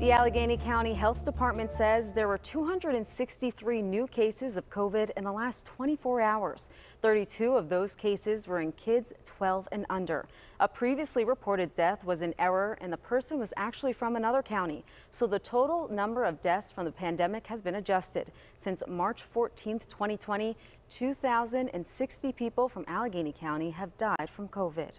The Allegheny County Health Department says there were 263 new cases of COVID in the last 24 hours. 32 of those cases were in kids 12 and under. A previously reported death was an error and the person was actually from another county. So the total number of deaths from the pandemic has been adjusted. Since March 14, 2020, 2,060 people from Allegheny County have died from COVID.